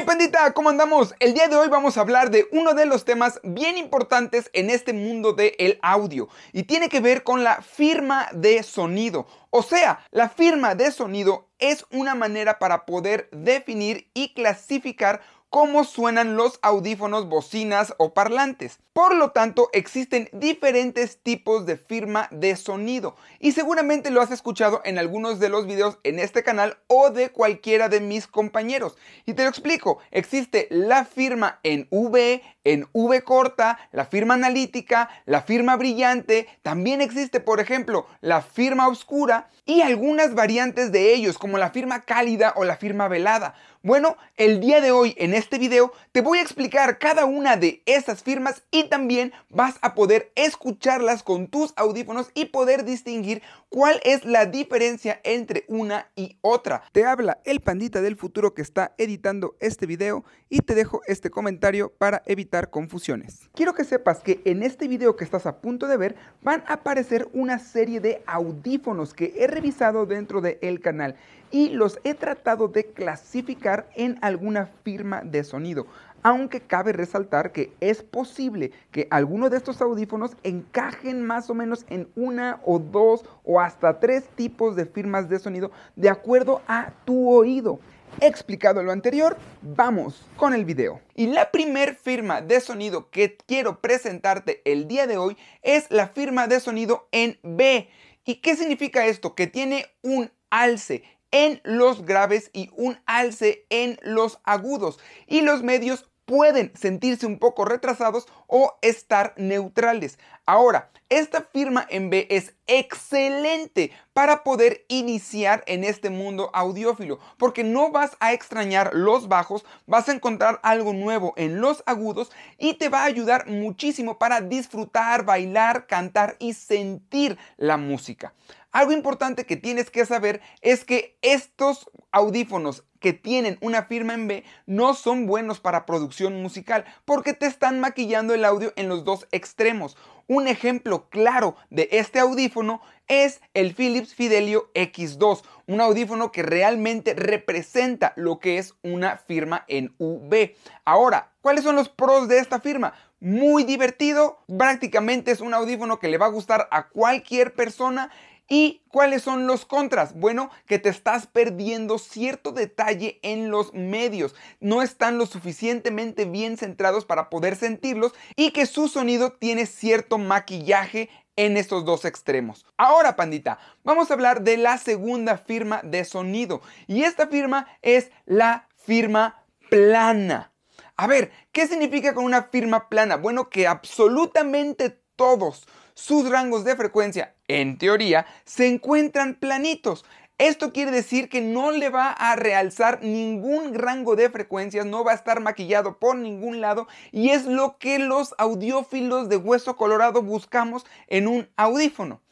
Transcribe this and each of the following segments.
Hey pendita, ¿cómo andamos? El día de hoy vamos a hablar de uno de los temas bien importantes en este mundo del el audio y tiene que ver con la firma de sonido. O sea, la firma de sonido es una manera para poder definir y clasificar cómo suenan los audífonos, bocinas o parlantes. Por lo tanto, existen diferentes tipos de firma de sonido y seguramente lo has escuchado en algunos de los videos en este canal o de cualquiera de mis compañeros. Y te lo explico, existe la firma en V, en V corta, la firma analítica, la firma brillante, también existe por ejemplo la firma oscura y algunas variantes de ellos como la firma cálida o la firma velada. Bueno, el día de hoy en este video te voy a explicar cada una de esas firmas y también vas a poder escucharlas con tus audífonos y poder distinguir cuál es la diferencia entre una y otra. Te habla el pandita del futuro que está editando este video y te dejo este comentario para evitar confusiones. Quiero que sepas que en este video que estás a punto de ver van a aparecer una serie de audífonos que he revisado dentro del el canal y los he tratado de clasificar en alguna firma de sonido. Aunque cabe resaltar que es posible que algunos de estos audífonos encajen más o menos en una o dos o hasta tres tipos de firmas de sonido de acuerdo a tu oído. Explicado lo anterior, vamos con el video. Y la primer firma de sonido que quiero presentarte el día de hoy es la firma de sonido en B. ¿Y qué significa esto? Que tiene un alce en los graves y un alce en los agudos. Y los medios pueden sentirse un poco retrasados o estar neutrales. Ahora, esta firma en B es excelente para poder iniciar en este mundo audiófilo, porque no vas a extrañar los bajos, vas a encontrar algo nuevo en los agudos y te va a ayudar muchísimo para disfrutar, bailar, cantar y sentir la música. Algo importante que tienes que saber es que estos audífonos que tienen una firma en B no son buenos para producción musical porque te están maquillando el audio en los dos extremos. Un ejemplo claro de este audífono es el Philips Fidelio X2, un audífono que realmente representa lo que es una firma en V. Ahora, ¿cuáles son los pros de esta firma? Muy divertido, prácticamente es un audífono que le va a gustar a cualquier persona ¿Y cuáles son los contras? Bueno, que te estás perdiendo cierto detalle en los medios. No están lo suficientemente bien centrados para poder sentirlos y que su sonido tiene cierto maquillaje en estos dos extremos. Ahora, pandita, vamos a hablar de la segunda firma de sonido. Y esta firma es la firma plana. A ver, ¿qué significa con una firma plana? Bueno, que absolutamente todos sus rangos de frecuencia, en teoría, se encuentran planitos. Esto quiere decir que no le va a realzar ningún rango de frecuencias, no va a estar maquillado por ningún lado y es lo que los audiófilos de hueso colorado buscamos en un audífono.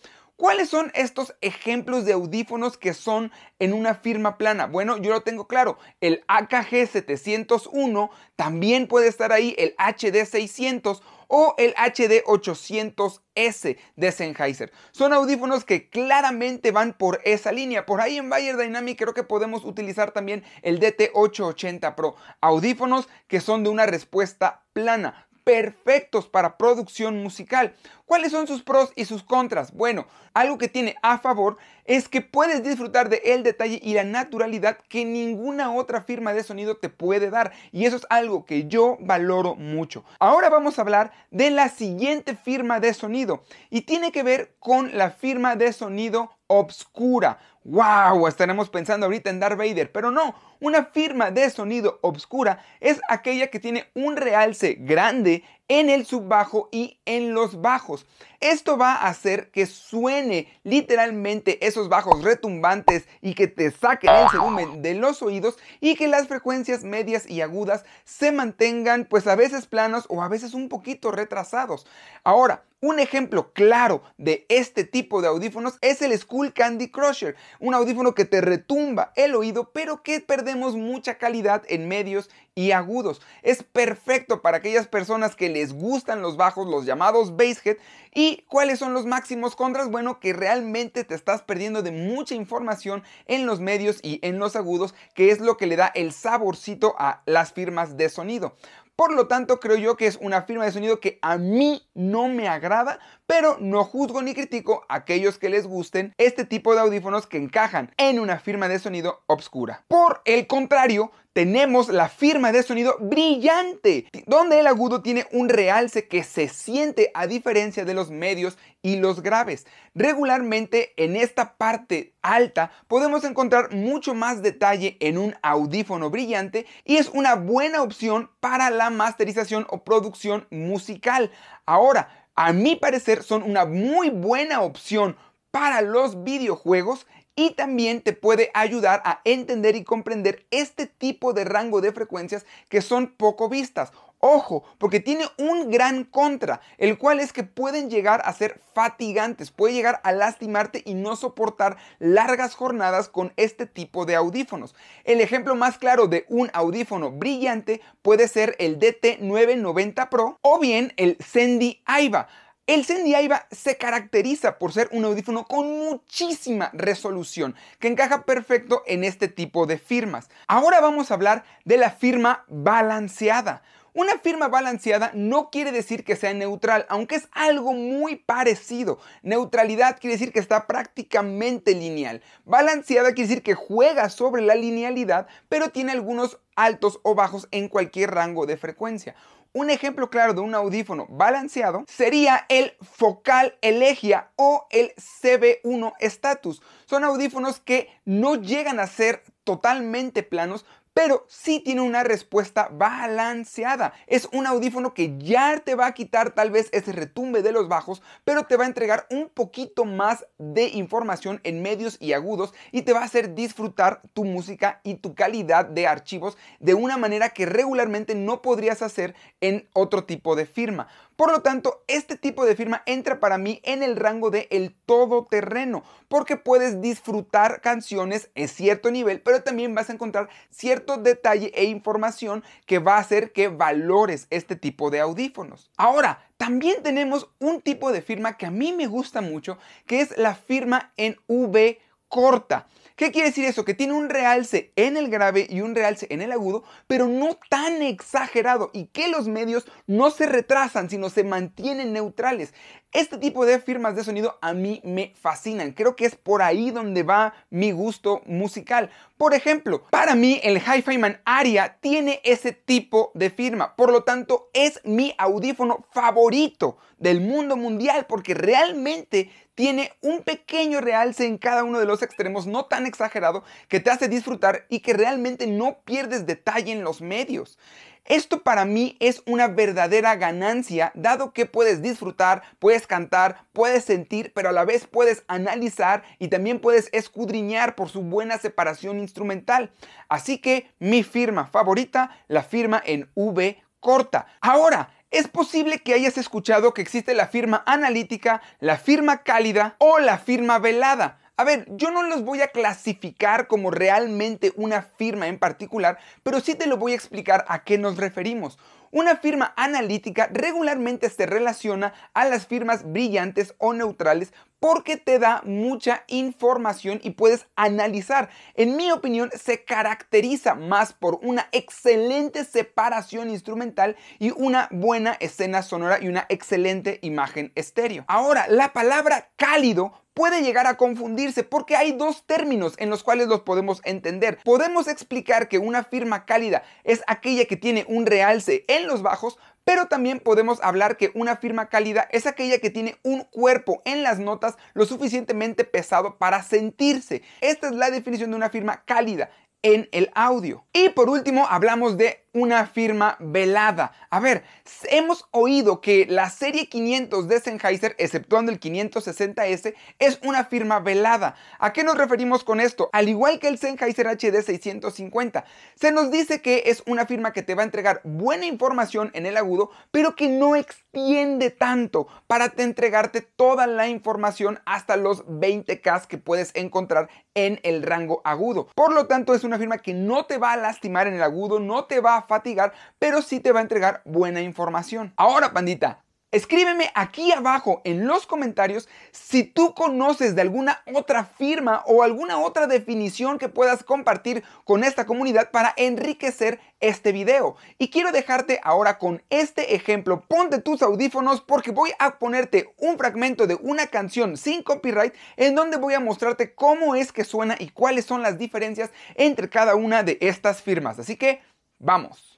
¿Cuáles son estos ejemplos de audífonos que son en una firma plana? Bueno, yo lo tengo claro. El AKG 701 también puede estar ahí, el HD 600 o el HD 800S de Sennheiser. Son audífonos que claramente van por esa línea. Por ahí en Bayer Dynamic creo que podemos utilizar también el DT880 Pro. Audífonos que son de una respuesta plana, perfectos para producción musical. ¿Cuáles son sus pros y sus contras? Bueno, algo que tiene a favor es que puedes disfrutar de el detalle y la naturalidad que ninguna otra firma de sonido te puede dar. Y eso es algo que yo valoro mucho. Ahora vamos a hablar de la siguiente firma de sonido. Y tiene que ver con la firma de sonido obscura. ¡Wow! Estaremos pensando ahorita en Darth Vader, pero no. Una firma de sonido obscura es aquella que tiene un realce grande en el subbajo y en los bajos. Esto va a hacer que suene literalmente esos bajos retumbantes y que te saquen el volumen de los oídos y que las frecuencias medias y agudas se mantengan pues a veces planos o a veces un poquito retrasados. Ahora, un ejemplo claro de este tipo de audífonos es el Skull Candy Crusher, un audífono que te retumba el oído pero que perdemos mucha calidad en medios y agudos. Es perfecto para aquellas personas que les gustan los bajos, los llamados basshead y ¿Y cuáles son los máximos contras? Bueno, que realmente te estás perdiendo de mucha información en los medios y en los agudos, que es lo que le da el saborcito a las firmas de sonido. Por lo tanto, creo yo que es una firma de sonido que a mí no me agrada, pero no juzgo ni critico a aquellos que les gusten este tipo de audífonos que encajan en una firma de sonido obscura. Por el contrario, tenemos la firma de sonido brillante, donde el agudo tiene un realce que se siente a diferencia de los medios y los graves. Regularmente en esta parte alta podemos encontrar mucho más detalle en un audífono brillante y es una buena opción para la masterización o producción musical. Ahora, a mi parecer son una muy buena opción para los videojuegos y también te puede ayudar a entender y comprender este tipo de rango de frecuencias que son poco vistas. Ojo, porque tiene un gran contra, el cual es que pueden llegar a ser fatigantes, puede llegar a lastimarte y no soportar largas jornadas con este tipo de audífonos. El ejemplo más claro de un audífono brillante puede ser el DT990 Pro o bien el Sendy Aiva. El Zendy se caracteriza por ser un audífono con muchísima resolución que encaja perfecto en este tipo de firmas. Ahora vamos a hablar de la firma balanceada. Una firma balanceada no quiere decir que sea neutral, aunque es algo muy parecido. Neutralidad quiere decir que está prácticamente lineal. Balanceada quiere decir que juega sobre la linealidad, pero tiene algunos altos o bajos en cualquier rango de frecuencia. Un ejemplo claro de un audífono balanceado sería el Focal Elegia o el CB1 Status. Son audífonos que no llegan a ser totalmente planos, pero sí tiene una respuesta balanceada. Es un audífono que ya te va a quitar tal vez ese retumbe de los bajos, pero te va a entregar un poquito más de información en medios y agudos y te va a hacer disfrutar tu música y tu calidad de archivos de una manera que regularmente no podrías hacer en otro tipo de firma. Por lo tanto, este tipo de firma entra para mí en el rango de el todoterreno, porque puedes disfrutar canciones en cierto nivel, pero también vas a encontrar cierto detalle e información que va a hacer que valores este tipo de audífonos. Ahora, también tenemos un tipo de firma que a mí me gusta mucho, que es la firma en V corta. ¿Qué quiere decir eso? Que tiene un realce en el grave y un realce en el agudo, pero no tan exagerado y que los medios no se retrasan, sino se mantienen neutrales. Este tipo de firmas de sonido a mí me fascinan. Creo que es por ahí donde va mi gusto musical. Por ejemplo, para mí el Hi-Fi Man Aria tiene ese tipo de firma. Por lo tanto, es mi audífono favorito del mundo mundial porque realmente tiene un pequeño realce en cada uno de los extremos, no tan exagerado, que te hace disfrutar y que realmente no pierdes detalle en los medios. Esto para mí es una verdadera ganancia, dado que puedes disfrutar, puedes cantar, puedes sentir, pero a la vez puedes analizar y también puedes escudriñar por su buena separación instrumental. Así que mi firma favorita, la firma en V corta. Ahora, es posible que hayas escuchado que existe la firma analítica, la firma cálida o la firma velada. A ver, yo no los voy a clasificar como realmente una firma en particular, pero sí te lo voy a explicar a qué nos referimos. Una firma analítica regularmente se relaciona a las firmas brillantes o neutrales porque te da mucha información y puedes analizar. En mi opinión, se caracteriza más por una excelente separación instrumental y una buena escena sonora y una excelente imagen estéreo. Ahora, la palabra cálido puede llegar a confundirse porque hay dos términos en los cuales los podemos entender. Podemos explicar que una firma cálida es aquella que tiene un realce en los bajos, pero también podemos hablar que una firma cálida es aquella que tiene un cuerpo en las notas lo suficientemente pesado para sentirse. Esta es la definición de una firma cálida en el audio. Y por último hablamos de una firma velada. A ver, hemos oído que la serie 500 de Sennheiser, exceptuando el 560S, es una firma velada. ¿A qué nos referimos con esto? Al igual que el Sennheiser HD 650, se nos dice que es una firma que te va a entregar buena información en el agudo, pero que no extiende tanto para te entregarte toda la información hasta los 20K que puedes encontrar en el rango agudo. Por lo tanto, es una firma que no te va a lastimar en el agudo, no te va a fatigar, pero sí te va a entregar buena información. Ahora, pandita, Escríbeme aquí abajo en los comentarios si tú conoces de alguna otra firma o alguna otra definición que puedas compartir con esta comunidad para enriquecer este video. Y quiero dejarte ahora con este ejemplo. Ponte tus audífonos porque voy a ponerte un fragmento de una canción sin copyright en donde voy a mostrarte cómo es que suena y cuáles son las diferencias entre cada una de estas firmas. Así que Vamos.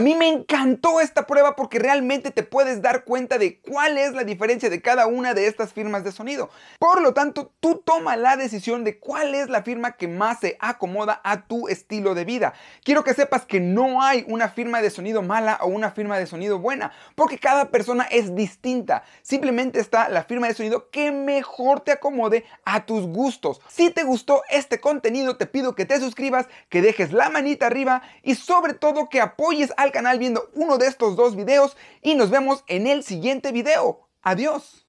A mí me encantó esta prueba porque realmente te puedes dar cuenta de cuál es la diferencia de cada una de estas firmas de sonido. Por lo tanto, tú toma la decisión de cuál es la firma que más se acomoda a tu estilo de vida. Quiero que sepas que no hay una firma de sonido mala o una firma de sonido buena, porque cada persona es distinta. Simplemente está la firma de sonido que mejor te acomode a tus gustos. Si te gustó este contenido, te pido que te suscribas, que dejes la manita arriba y sobre todo que apoyes al canal viendo uno de estos dos videos y nos vemos en el siguiente video. Adiós.